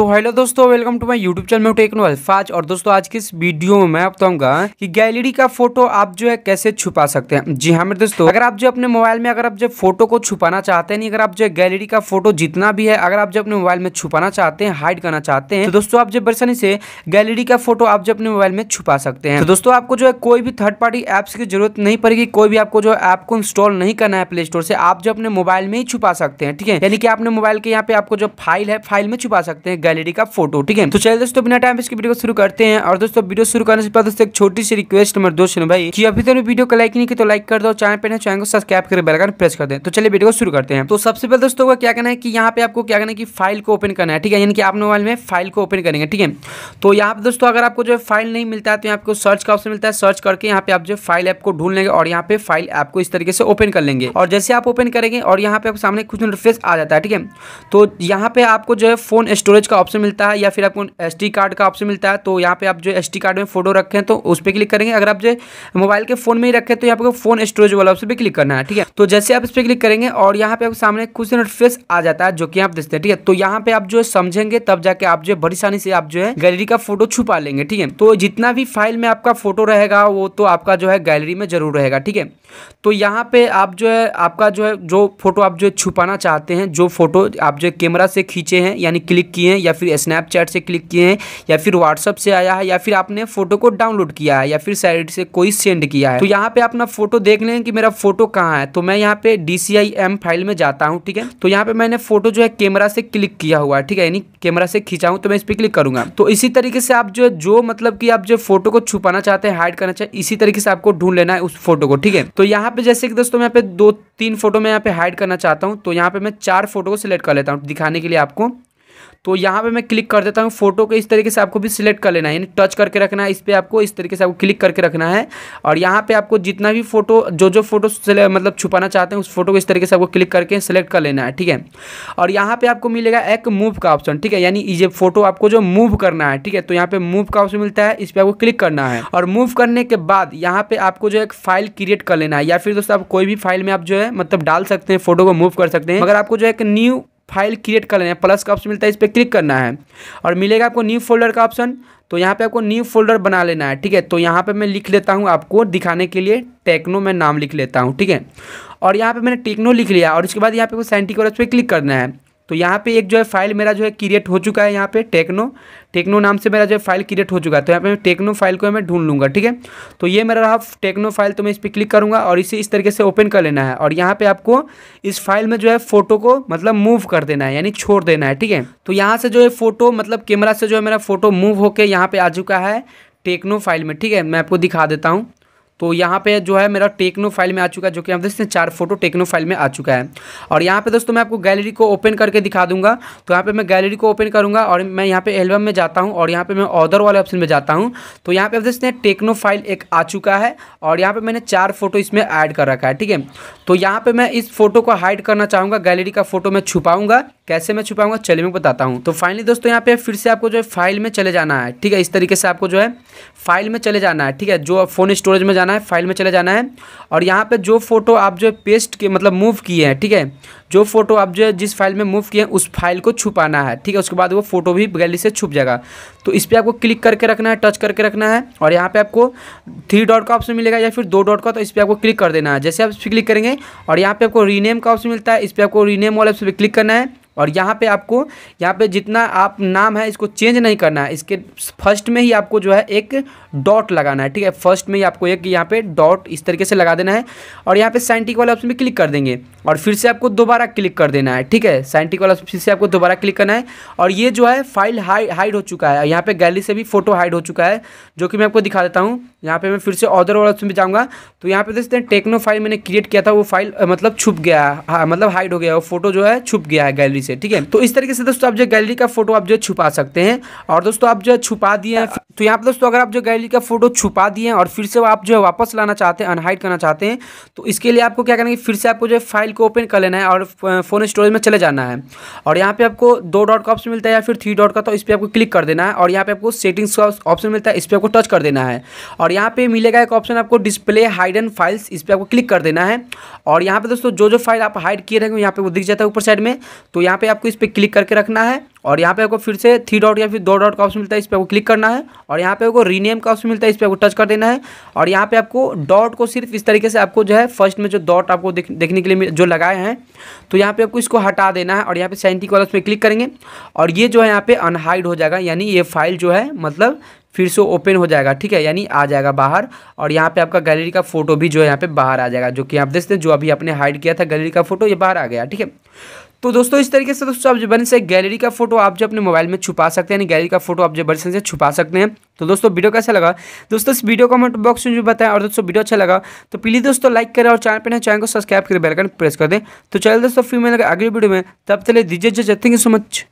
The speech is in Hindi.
तो हेलो दोस्तों welcome to my YouTube channel में टेक्नो अल्फाज और दोस्तों आज की इस वीडियो में मैं बताऊंगा कि गैलरी का फोटो आप जो है कैसे छुपा सकते हैं जी हाँ मेरे दोस्तों अगर आप जो अपने मोबाइल में अगर आप जो फोटो को छुपाना चाहते हैं अगर आप जो गैलरी का फोटो जितना भी है अगर आप जो अपने मोबाइल में छुपाना चाहते हैं हाइड करना चाहते हैं तो दोस्तों आप जो बरसानी से गैलरी का फोटो आप जो अपने मोबाइल में छुपा सकते हैं तो दोस्तों आपको जो है कोई भी थर्ड पार्टी एप्स की जरूरत नहीं पड़ेगी कोई भी आपको जो ऐप को इंस्टॉल नहीं करना है प्ले स्टोर से आप जो अपने मोबाइल में ही छुपा सकते हैं ठीक है यानी कि आपने मोबाइल के यहाँ पे आपको जो फाइल है फाइल में छुपा सकते हैं गैलरी का फोटो ठीक है तो चलिए दोस्तों बिना टाइम इसकी वीडियो को शुरू करते हैं और दोस्तों वीडियो शुरू करने से पहले दोस्तों एक छोटी सी रिक्वेस्ट नंबर दो सुनो भाई कि अभी तक वीडियो को लाइक नहीं की तो लाइक कर दो चैनल पर चैनल को सब्सक्राइब कर बेलकन प्रेस कर दे तो चलिए वीडियो को शुरू करते हैं तो सबसे पहले दोस्तों को क्या करना है कि यहाँ पे आपको क्या करना है कि फाइल को ओपन करना है ठीक है यानी कि आप मोबाइल में फाइल को ओपन करेंगे ठीक है तो यहाँ पे दोस्तों अगर आपको जो फाइल नहीं मिलता है तो यहाँ आपको सर्च का ऑप्शन मिलता है सर्च करके यहाँ पे आप जो फाइल ऐप को ढूंढ लेंगे और यहाँ पे फाइल ऐप को इस तरीके से ओपन कर लेंगे और जैसे आप ओपन करेंगे और यहाँ पे आपके सामने कुछ इंटरफेस आ जाता है ठीक है तो यहाँ पे आपको जो है फोन स्टोरेज का ऑप्शन मिलता है या फिर आपको एस कार्ड का ऑप्शन मिलता है तो यहाँ पे आप जो एस कार्ड में फोटो रखें तो उस पर क्लिक करेंगे अगर आप जो मोबाइल के फोन में ही रखें तो यहाँ पे फोन स्टोरेज वाला ऑप्शन पर क्लिक करना है ठीक है तो जैसे आप इस पर क्लिक करेंगे और यहाँ पे आपके सामने कुछ इंटरफेस आ जाता है जो कि आप देखते हैं ठीक है तो यहाँ पे आप जो समझेंगे तब जाके आप जो बड़ी आसानी से आप जो है गैलरी का फोटो छुपा लेंगे ठीक है तो जितना भी फाइल में आपका फोटो रहेगा वो तो आपका जो है गैलरी में जरूर रहेगा ठीक है तो यहाँ पे आप जो है आपका जो है जो फोटो आप जो छुपाना चाहते हैं जो फोटो आप जो कैमरा से खींचे हैं यानी क्लिक किए हैं या फिर स्नैपचैट से क्लिक किए हैं या फिर व्हाट्सअप से आया है या फिर आपने फोटो को डाउनलोड किया है या फिर साइड से कोई सेंड किया है तो यहाँ पे अपना फोटो देख लें कि मेरा फोटो कहाँ है तो मैं यहाँ पे डी फाइल में जाता हूँ ठीक है तो यहाँ पे मैंने फोटो जो है कैमरा से क्लिक किया हुआ है ठीक है यानी कैमरा से खींचा हूँ तो मैं इस पर क्लिक करूंगा तो इसी तरीके से आप जो जो मतलब कि आप जो फोटो को छुपाना चाहते हैं हाइड करना हैं इसी तरीके से आपको ढूंढ लेना है उस फोटो को ठीक है तो यहाँ पे जैसे कि दोस्तों यहाँ पे दो तीन फोटो मैं यहाँ पे हाइड करना चाहता हूँ तो यहाँ पे मैं चार फोटो को सिलेक्ट कर लेता हूँ दिखाने के लिए आपको तो यहाँ पे मैं क्लिक कर देता हूँ फोटो को इस तरीके से आपको भी सिलेक्ट कर लेना है यानी टच करके रखना है इस पर आपको इस तरीके से आपको क्लिक करके रखना है और यहाँ पे आपको जितना भी फोटो जो जो फोटो मतलब छुपाना चाहते हैं उस फोटो को इस तरीके से आपको क्लिक करके सिलेक्ट कर लेना है ठीक है और यहाँ पे आपको मिलेगा एक मूव का ऑप्शन ठीक है यानी ये फोटो आपको जो मूव करना है ठीक है तो यहाँ पे मूव का ऑप्शन मिलता है इस पर आपको क्लिक करना है और मूव करने के बाद यहाँ पे आपको जो एक फाइल क्रिएट कर लेना है या फिर दोस्तों आप कोई भी फाइल में आप जो है मतलब डाल सकते हैं फोटो को मूव कर सकते हैं मगर आपको जो एक न्यू फाइल क्रिएट कर लेना है प्लस का ऑप्शन मिलता है इस पर क्लिक करना है और मिलेगा आपको न्यू फोल्डर का ऑप्शन तो यहाँ पे आपको न्यू फोल्डर बना लेना है ठीक है तो यहाँ पे मैं लिख लेता हूँ आपको दिखाने के लिए टेक्नो में नाम लिख लेता हूँ ठीक है और यहाँ पे मैंने टेक्नो लिख लिया और इसके बाद यहाँ पे साइंटिक और पर क्लिक करना है तो यहाँ पे एक जो है फाइल मेरा जो है क्रिएट हो चुका है यहाँ पे टेक्नो टेक्नो नाम से मेरा जो है फाइल क्रिएट हो चुका है तो यहाँ पे टेक्नो फाइल को मैं ढूंढ लूँगा ठीक है तो ये मेरा रहा टेक्नो फाइल तो मैं इस पर क्लिक करूँगा और इसे इस तरीके से ओपन कर लेना है और यहाँ पर आपको इस फाइल में जो है फोटो को मतलब मूव कर देना है यानी छोड़ देना है ठीक है तो यहाँ से जो है फोटो मतलब कैमरा से जो है मेरा फोटो मूव होकर यहाँ पर आ चुका है टेक्नो फाइल में ठीक है मैं आपको दिखा देता हूँ तो यहाँ पे जो है मेरा टेक्नो फाइल में आ चुका है जो कि आप देखते हैं चार फोटो टेक्नो फाइल में आ चुका है और यहाँ पे दोस्तों मैं आपको गैलरी को ओपन करके दिखा दूंगा तो यहाँ पे मैं गैलरी को ओपन करूँगा और मैं यहाँ पे एल्बम में जाता हूँ और यहाँ पे मैं ऑर्डर वाले ऑप्शन में जाता हूँ तो यहाँ पे आप देखते हैं टेक्नो फाइल एक आ चुका है और यहाँ पर मैंने चार फोटो इसमें ऐड कर रखा है ठीक है तो यहाँ पर मैं इस फोटो को हाइड करना चाहूँगा गैलरी का फोटो मैं छुपाऊँगा कैसे मैं छुपाऊंगा चलिए मैं बताता हूँ तो फाइनली दोस्तों यहाँ पे फिर से आपको जो है फाइल में चले जाना है ठीक है इस तरीके से आपको जो है फाइल में चले जाना है ठीक है जो फोन स्टोरेज में जाना जाना है फाइल में चले जाना है और यहाँ पे जो फोटो आप जो पेस्ट के मतलब मूव किए हैं ठीक है जो फोटो आप जो जिस फाइल में मूव किए हैं उस फाइल को छुपाना है ठीक है उसके बाद वो फोटो भी गैली से छुप जाएगा तो इस पर आपको क्लिक करके रखना है टच करके रखना है और यहाँ पर आपको थ्री डॉट का ऑप्शन मिलेगा या फिर दो डॉट का तो इस पर आपको क्लिक कर देना है जैसे आप इस पर क्लिक करेंगे और यहाँ पर आपको रीनेम का ऑप्शन मिलता है इस पर आपको रीनेम वाले ऑप्शन पर क्लिक करना है और यहाँ पे आपको यहाँ पे जितना आप नाम है इसको चेंज नहीं करना है इसके फर्स्ट में ही आपको जो है एक डॉट लगाना है ठीक है फर्स्ट में ही आपको एक यहाँ पे डॉट इस तरीके से लगा देना है और यहाँ पे साइंटिक वाले ऑप्शन में क्लिक कर देंगे और फिर से आपको दोबारा क्लिक कर देना है ठीक है साइंटिक वाला फिर से आपको दोबारा क्लिक करना है और ये जो है फाइल हाइड हो चुका है यहाँ पर गैलरी से भी फोटो हाइड हो चुका है जो कि मैं आपको दिखा देता हूँ यहाँ पर मैं फिर से ऑर्डर वाला ऑप्शन में जाऊँगा तो यहाँ पर देखते हैं टेक्नो फाइल मैंने क्रिएट किया था वो फाइल मतलब छुप गया हाँ, मतलब हाइड हो गया वो फोटो जो है छुप गया है गैलरी गैलरी से ठीक है तो इस तरीके से दोस्तों आप जो गैलरी का फोटो आप जो छुपा सकते हैं और दोस्तों आप जो छुपा दिए तो यहाँ पर दोस्तों अगर आप जो गैलरी का फोटो छुपा दिए और फिर से आप जो है वापस लाना चाहते हैं अनहाइड करना चाहते हैं तो इसके लिए आपको क्या करेंगे फिर से आपको जो है फाइल को ओपन कर लेना है और फोन स्टोरेज में चले जाना है और यहाँ पे आपको दो डॉट का ऑप्शन मिलता है या फिर थ्री डॉट का तो इस पर आपको क्लिक कर देना है और यहाँ पे आपको सेटिंग्स का ऑप्शन मिलता है इस पर आपको टच कर देना है और यहाँ पर मिलेगा एक ऑप्शन आपको डिस्प्ले हाइड एंड फाइल्स इस पर आपको क्लिक कर देना है और यहाँ पर दोस्तों जो जो फाइल आप हाइड किए रहेंगे यहाँ पर वो दिख जाता है ऊपर साइड में तो यहाँ पर आपको इस पर क्लिक करके रखना है और यहाँ पे आपको फिर से थ्री डॉट या फिर दो डॉट का ऑप्शन मिलता है इस पर आपको क्लिक करना है और यहाँ पे आपको रीनेम का ऑप्शन मिलता है इस पर आपको टच कर देना है और यहाँ पे आपको डॉट को सिर्फ इस तरीके से आपको जो है फर्स्ट में जो डॉट आपको देख, देखने के लिए जो लगाए हैं तो यहाँ पे आपको इसको हटा देना है और यहाँ पे सैंटी कॉलर उसमें क्लिक करेंगे और ये जो है यहाँ पे अनहाइड हो जाएगा यानी ये फाइल जो है मतलब फिर से ओपन हो जाएगा ठीक है यानी आ जाएगा बाहर और यहाँ पे आपका गैलरी का फोटो भी जो है यहाँ पे बाहर आ जाएगा जो कि आप देखते हैं जो अभी आपने हाइड किया था गैलरी का फोटो ये बाहर आ गया ठीक है तो दोस्तों इस तरीके से दोस्तों आप जबरन से गैलरी का फोटो आप जो अपने मोबाइल में छुपा सकते हैं गैलरी का फोटो आप जबरन से छुपा सकते हैं तो दोस्तों वीडियो कैसा लगा दोस्तों इस वीडियो कमेंट बॉक्स में जो बताएं और दोस्तों वीडियो अच्छा लगा तो प्लीज़ दोस्तों लाइक करें और चैनल पर चैनल को सब्सक्राइब करें बेलकन प्रेस कर दें तो चलिए दोस्तों फिर मैं अगली वीडियो में तब चले दीजिए जज थैंक यू सो मच